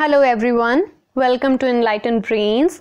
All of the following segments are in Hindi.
hello everyone welcome to enlighten brains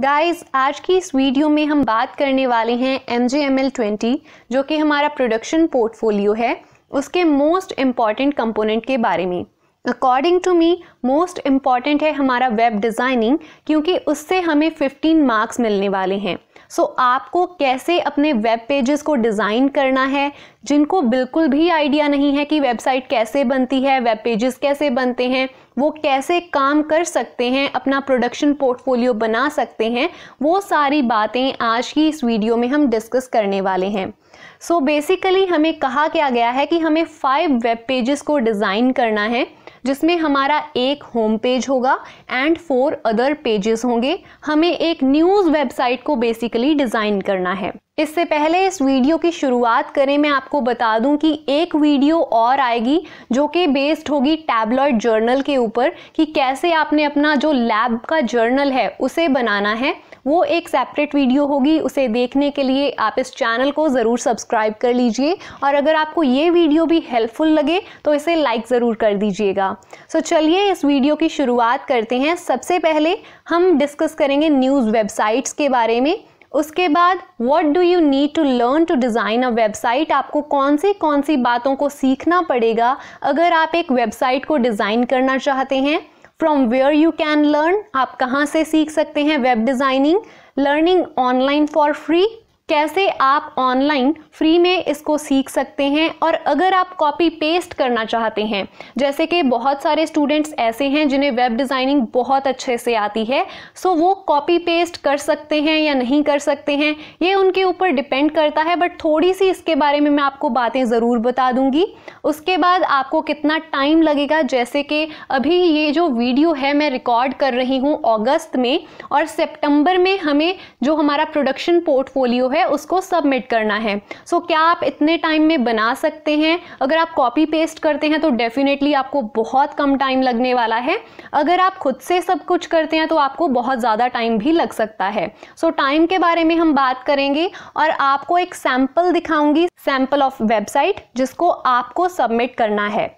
guys आज की इस वीडियो में हम बात करने वाले हैं M J M L twenty जो कि हमारा प्रोडक्शन पोर्टफोलियो है उसके मोस्ट इम्पॉर्टेंट कंपोनेंट के बारे में according to me most important है हमारा वेब डिज़ाइनिंग क्योंकि उससे हमें 15 मार्क्स मिलने वाले हैं सो so, आपको कैसे अपने वेब पेजेस को डिज़ाइन करना है जिनको बिल्कुल भी आइडिया नहीं है कि वेबसाइट कैसे बनती है वेब पेजेस कैसे बनते हैं वो कैसे काम कर सकते हैं अपना प्रोडक्शन पोर्टफोलियो बना सकते हैं वो सारी बातें आज की इस वीडियो में हम डिस्कस करने वाले हैं सो so, बेसिकली हमें कहा क्या गया है कि हमें फाइव वेब पेजेस को डिज़ाइन करना है जिसमें हमारा एक होम पेज होगा एंड फोर अदर पेजेस होंगे हमें एक न्यूज़ वेबसाइट को बेसिकली डिज़ाइन करना है इससे पहले इस वीडियो की शुरुआत करें मैं आपको बता दूं कि एक वीडियो और आएगी जो कि बेस्ड होगी टैबलॉइड जर्नल के ऊपर कि कैसे आपने अपना जो लैब का जर्नल है उसे बनाना है वो एक सेपरेट वीडियो होगी उसे देखने के लिए आप इस चैनल को ज़रूर सब्सक्राइब कर लीजिए और अगर आपको ये वीडियो भी हेल्पफुल लगे तो इसे लाइक ज़रूर कर दीजिएगा सो so, चलिए इस वीडियो की शुरुआत करते हैं सबसे पहले हम डिस्कस करेंगे न्यूज़ वेबसाइट्स के बारे में उसके बाद what do you need to learn to design a website आपको कौन सी कौन सी बातों को सीखना पड़ेगा अगर आप एक वेबसाइट को डिज़ाइन करना चाहते हैं from where you can learn आप कहाँ से सीख सकते हैं web designing learning online for free कैसे आप ऑनलाइन फ्री में इसको सीख सकते हैं और अगर आप कॉपी पेस्ट करना चाहते हैं जैसे कि बहुत सारे स्टूडेंट्स ऐसे हैं जिन्हें वेब डिज़ाइनिंग बहुत अच्छे से आती है सो वो कॉपी पेस्ट कर सकते हैं या नहीं कर सकते हैं ये उनके ऊपर डिपेंड करता है बट थोड़ी सी इसके बारे में मैं आपको बातें ज़रूर बता दूंगी उसके बाद आपको कितना टाइम लगेगा जैसे कि अभी ये जो वीडियो है मैं रिकॉर्ड कर रही हूँ अगस्त में और सेप्टेम्बर में हमें जो हमारा प्रोडक्शन पोर्टफोलियो है है उसको सबमिट करना है सो so, क्या आप इतने टाइम में बना सकते हैं अगर आप कॉपी पेस्ट करते हैं तो डेफिनेटली आपको बहुत कम टाइम लगने वाला है अगर आप खुद से सब कुछ करते हैं तो आपको बहुत ज़्यादा टाइम भी लग सकता है सो so, टाइम के बारे में हम बात करेंगे और आपको एक सैम्पल दिखाऊंगी सैम्पल ऑफ वेबसाइट जिसको आपको सबमिट करना है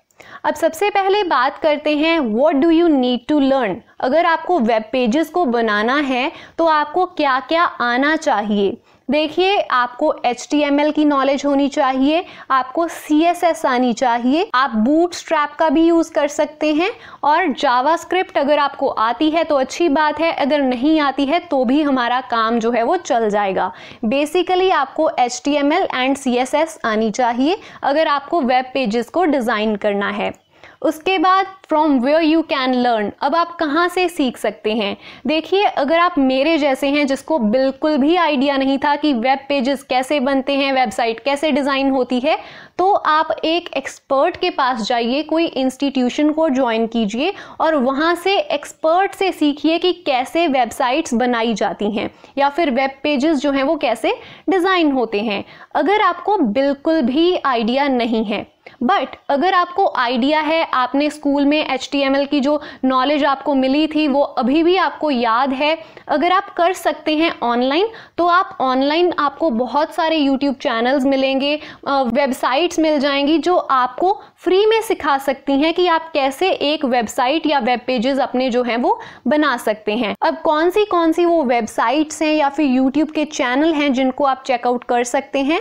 अब सबसे पहले बात करते हैं what do you need to learn अगर आपको वेब पेजेस को बनाना है तो आपको क्या क्या आना चाहिए देखिए आपको एच की नॉलेज होनी चाहिए आपको सी आनी चाहिए आप बूट स्ट्रैप का भी यूज़ कर सकते हैं और जावा स्क्रिप्ट अगर आपको आती है तो अच्छी बात है अगर नहीं आती है तो भी हमारा काम जो है वो चल जाएगा बेसिकली आपको एच एंड सी आनी चाहिए अगर आपको वेब पेजेस को डिज़ाइन करना है उसके बाद from where you can learn अब आप कहाँ से सीख सकते हैं देखिए अगर आप मेरे जैसे हैं जिसको बिल्कुल भी आइडिया नहीं था कि वेब पेजेस कैसे बनते हैं वेबसाइट कैसे डिज़ाइन होती है तो आप एक एक्सपर्ट के पास जाइए कोई इंस्टीट्यूशन को ज्वाइन कीजिए और वहाँ से एक्सपर्ट से सीखिए कि कैसे वेबसाइट्स बनाई जाती हैं या फिर वेब पेजेस जो हैं वो कैसे डिज़ाइन होते हैं अगर आपको बिल्कुल भी आइडिया नहीं है बट अगर आपको आइडिया है आपने स्कूल में एच की जो नॉलेज आपको मिली थी वो अभी भी आपको याद है अगर आप कर सकते हैं ऑनलाइन तो आप ऑनलाइन आपको बहुत सारे यूट्यूब चैनल्स मिलेंगे वेबसाइट्स मिल जाएंगी जो आपको फ्री में सिखा सकती हैं कि आप कैसे एक वेबसाइट या वेब पेजेस अपने जो हैं वो बना सकते हैं अब कौन सी कौन सी वो वेबसाइट्स हैं या फिर यूट्यूब के चैनल हैं जिनको आप चेकआउट कर सकते हैं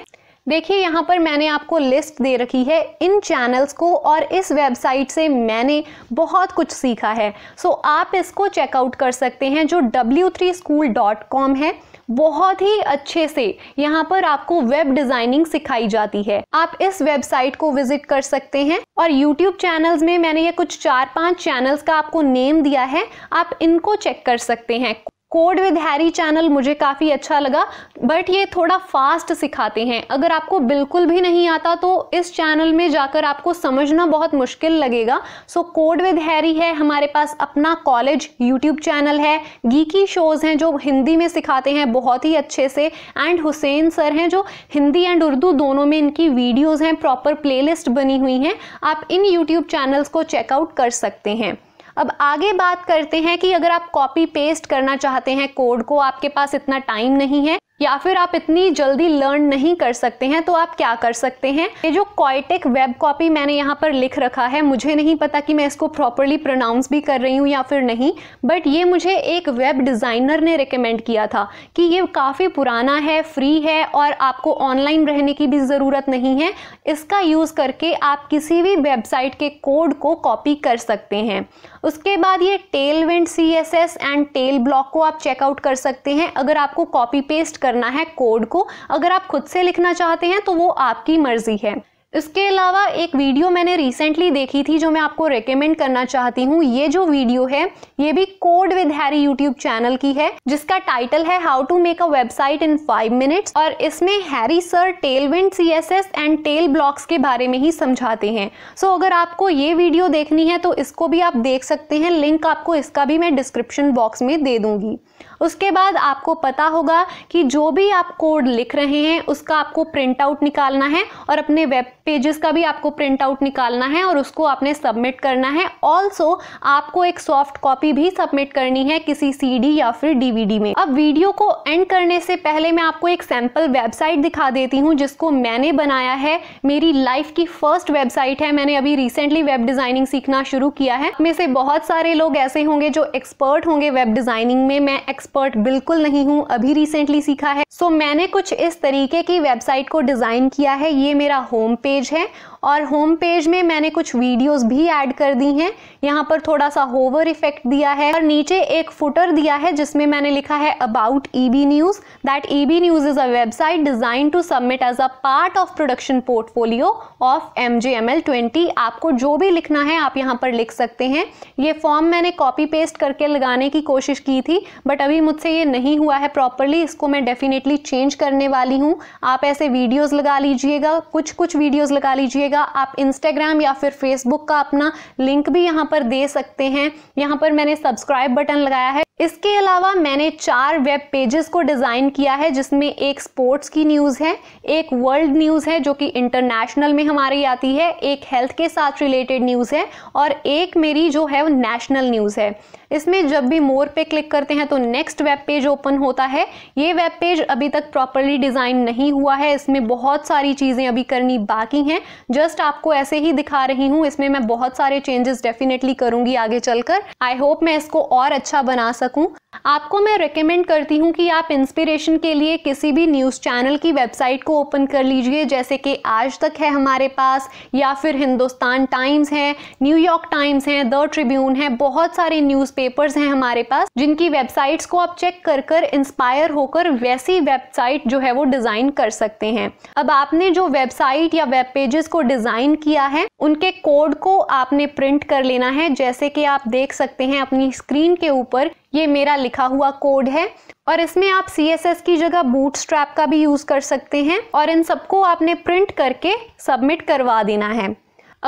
देखिए यहाँ पर मैंने आपको लिस्ट दे रखी है इन चैनल्स को और इस वेबसाइट से मैंने बहुत कुछ सीखा है सो so, आप इसको चेकआउट कर सकते हैं जो w3school.com है बहुत ही अच्छे से यहाँ पर आपको वेब डिज़ाइनिंग सिखाई जाती है आप इस वेबसाइट को विजिट कर सकते हैं और यूट्यूब चैनल्स में मैंने ये कुछ चार पांच चैनल्स का आपको नेम दिया है आप इनको चेक कर सकते हैं कोड विद हैरी चैनल मुझे काफ़ी अच्छा लगा बट ये थोड़ा फास्ट सिखाते हैं अगर आपको बिल्कुल भी नहीं आता तो इस चैनल में जाकर आपको समझना बहुत मुश्किल लगेगा सो कोड विद हैरी है हमारे पास अपना कॉलेज यूट्यूब चैनल है गीकी शोज़ हैं जो हिंदी में सिखाते हैं बहुत ही अच्छे से एंड हुसैन सर हैं जो हिंदी एंड उर्दू दोनों में इनकी वीडियोज़ हैं प्रॉपर प्लेलिस्ट बनी हुई हैं आप इन यूट्यूब चैनल्स को चेकआउट कर सकते हैं अब आगे बात करते हैं कि अगर आप कॉपी पेस्ट करना चाहते हैं कोड को आपके पास इतना टाइम नहीं है या फिर आप इतनी जल्दी लर्न नहीं कर सकते हैं तो आप क्या कर सकते हैं ये जो कॉयटेक वेब कॉपी मैंने यहाँ पर लिख रखा है मुझे नहीं पता कि मैं इसको प्रॉपरली प्रोनाउंस भी कर रही हूँ या फिर नहीं बट ये मुझे एक वेब डिज़ाइनर ने रिकमेंड किया था कि ये काफ़ी पुराना है फ्री है और आपको ऑनलाइन रहने की भी ज़रूरत नहीं है इसका यूज़ करके आप किसी भी वेबसाइट के कोड को कॉपी कर सकते हैं उसके बाद ये Tailwind C and tail block को आप चेकआउट कर सकते हैं अगर आपको कॉपी पेस्ट करना है कोड को अगर आप खुद से लिखना चाहते हैं तो वो आपकी मर्जी है इसके अलावा एक वीडियो मैंने रिसेंटली देखी थी जो मैं आपको रेकमेंड करना चाहती हूँ ये जो वीडियो है ये भी code with Harry YouTube channel की है जिसका टाइटल है how to make a website in five minutes और इसमें Harry sir Tailwind C S S and tail blocks के बारे में ही समझाते हैं सो so, अगर आपको ये वीडियो देखनी है तो इसको भी आप देख सकते हैं लिंक आपको इसका भी मैं डिस्क्रिप्शन बॉक्स में दे दूंगी उसके बाद आपको पता होगा कि जो भी आप कोड लिख रहे हैं उसका आपको प्रिंट आउट निकालना है और अपने वेब पेजेस का भी आपको प्रिंट आउट निकालना है और उसको आपने सबमिट करना है ऑल्सो आपको एक सॉफ्ट कॉपी भी सबमिट करनी है किसी सी या फिर डीवीडी में अब वीडियो को एंड करने से पहले मैं आपको एक सैम्पल वेबसाइट दिखा देती हूँ जिसको मैंने बनाया है मेरी लाइफ की फर्स्ट वेबसाइट है मैंने अभी रिसेंटली वेब डिज़ाइनिंग सीखना शुरू किया है में से बहुत सारे लोग ऐसे होंगे जो एक्सपर्ट होंगे वेब डिज़ाइनिंग में मैं एक्सपर्ट बिल्कुल नहीं हूँ अभी रिसेंटली सीखा है सो so, मैंने कुछ इस तरीके की वेबसाइट को डिज़ाइन किया है ये मेरा होम पेज पेज है और होम पेज में मैंने कुछ वीडियोस भी ऐड कर दी हैं यहाँ पर थोड़ा सा होवर इफेक्ट दिया है और नीचे एक फुटर दिया है जिसमें मैंने लिखा है about E B news that E B news is a website design to submit as a part of production portfolio of M J M L twenty आपको जो भी लिखना है आप यहाँ पर लिख सकते हैं ये फॉर्म मैंने कॉपी पेस्ट करके लगाने की कोशिश की थी बट अभी मुझसे ये नहीं हुआ है प्रॉपरली इसको मैं डेफिनेटली चेंज करने वाली हूँ आप ऐसे वीडियोज़ लगा लीजिएगा कुछ कुछ वीडियोज़ लगा लीजिएगा रहेगा आप इंस्टाग्राम या फिर फेसबुक का अपना लिंक भी यहाँ पर दे सकते हैं यहाँ पर मैंने सब्सक्राइब बटन लगाया है इसके अलावा मैंने चार वेब पेजेस को डिज़ाइन किया है जिसमें एक स्पोर्ट्स की न्यूज़ है एक वर्ल्ड न्यूज़ है जो कि इंटरनेशनल में हमारी आती है एक हेल्थ के साथ रिलेटेड न्यूज़ है और एक मेरी जो है वो नेशनल न्यूज़ है इसमें जब भी मोर पे क्लिक करते हैं तो नेक्स्ट वेब पेज ओपन होता है ये वेब पेज अभी तक प्रॉपरली डिज़ाइन नहीं हुआ है इसमें बहुत सारी चीज़ें अभी करनी बाकी हैं जस्ट आपको ऐसे ही दिखा रही हूँ इसमें मैं बहुत सारे चेंजेस डेफिनेटली करूँगी आगे चलकर आई होप मैं इसको और अच्छा बना सकूँ सकूं आपको मैं रिकमेंड करती हूं कि आप इंस्पिरेशन के लिए किसी भी न्यूज़ चैनल की वेबसाइट को ओपन कर लीजिए जैसे कि आज तक है हमारे पास या फिर हिंदुस्तान टाइम्स है न्यूयॉर्क टाइम्स है द ट्रिब्यून है बहुत सारे न्यूज़पेपर्स हैं हमारे पास जिनकी वेबसाइट्स को आप चेक कर कर इंस्पायर होकर वैसी वेबसाइट जो है वो डिज़ाइन कर सकते हैं अब आपने जो वेबसाइट या वेब पेजेस को डिज़ाइन किया है उनके कोड को आपने प्रिंट कर लेना है जैसे कि आप देख सकते हैं अपनी स्क्रीन के ऊपर ये मेरा लिखा हुआ कोड है और इसमें आप सी एस एस की जगह बूट स्ट्रैप का भी यूज़ कर सकते हैं और इन सबको आपने प्रिंट करके सबमिट करवा देना है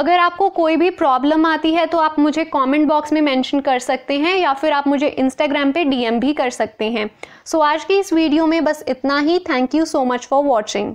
अगर आपको कोई भी प्रॉब्लम आती है तो आप मुझे कमेंट बॉक्स में मेंशन कर सकते हैं या फिर आप मुझे इंस्टाग्राम पे डीएम भी कर सकते हैं सो so, आज की इस वीडियो में बस इतना ही thank you so much for watching